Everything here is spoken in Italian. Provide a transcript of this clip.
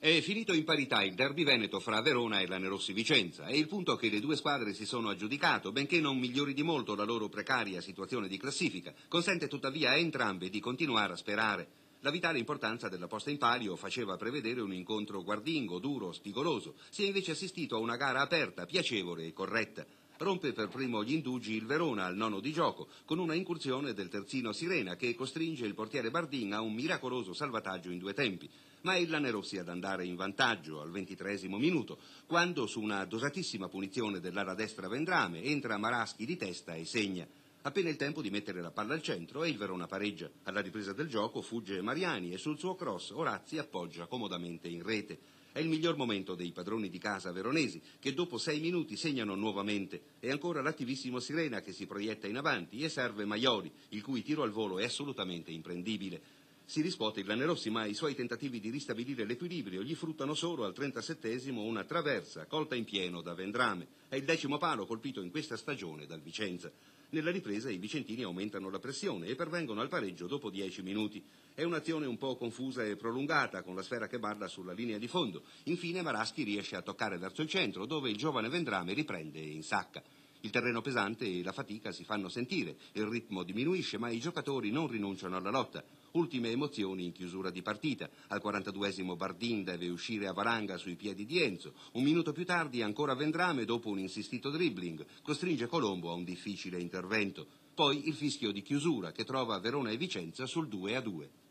È finito in parità il derby veneto fra Verona e la Nerossi Vicenza È il punto che le due squadre si sono aggiudicato, benché non migliori di molto la loro precaria situazione di classifica, consente tuttavia a entrambe di continuare a sperare. La vitale importanza della posta in palio faceva prevedere un incontro guardingo, duro, spigoloso. Si è invece assistito a una gara aperta, piacevole e corretta rompe per primo gli indugi il Verona al nono di gioco con una incursione del terzino Sirena che costringe il portiere Bardin a un miracoloso salvataggio in due tempi. Ma è il Lanerossi ad andare in vantaggio al ventitresimo minuto, quando su una dosatissima punizione dell'ala destra Vendrame entra Maraschi di testa e segna. Appena il tempo di mettere la palla al centro e il Verona pareggia. Alla ripresa del gioco fugge Mariani e sul suo cross Orazzi appoggia comodamente in rete. È il miglior momento dei padroni di casa veronesi che dopo sei minuti segnano nuovamente È ancora l'attivissimo Sirena che si proietta in avanti e serve Maiori il cui tiro al volo è assolutamente imprendibile. Si riscuote il Lanerossi, ma i suoi tentativi di ristabilire l'equilibrio gli fruttano solo al 37esimo una traversa colta in pieno da Vendrame. È il decimo palo colpito in questa stagione dal Vicenza. Nella ripresa i vicentini aumentano la pressione e pervengono al pareggio dopo dieci minuti. È un'azione un po' confusa e prolungata, con la sfera che balla sulla linea di fondo. Infine Maraschi riesce a toccare verso il centro, dove il giovane Vendrame riprende in sacca. Il terreno pesante e la fatica si fanno sentire, il ritmo diminuisce, ma i giocatori non rinunciano alla lotta. Ultime emozioni in chiusura di partita. Al 42esimo Bardin deve uscire a valanga sui piedi di Enzo. Un minuto più tardi ancora Vendrame, dopo un insistito dribbling, costringe Colombo a un difficile intervento. Poi il fischio di chiusura che trova Verona e Vicenza sul 2 a 2.